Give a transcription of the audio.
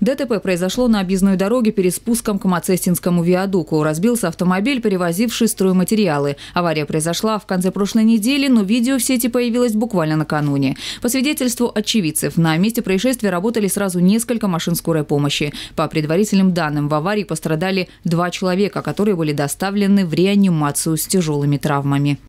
ДТП произошло на объездной дороге перед спуском к Мацестинскому виадуку. Разбился автомобиль, перевозивший стройматериалы. Авария произошла в конце прошлой недели, но видео в сети появилось буквально накануне. По свидетельству очевидцев, на месте происшествия работали сразу несколько машин скорой помощи. По предварительным данным, в аварии пострадали два человека, которые были доставлены в реанимацию с тяжелыми травмами.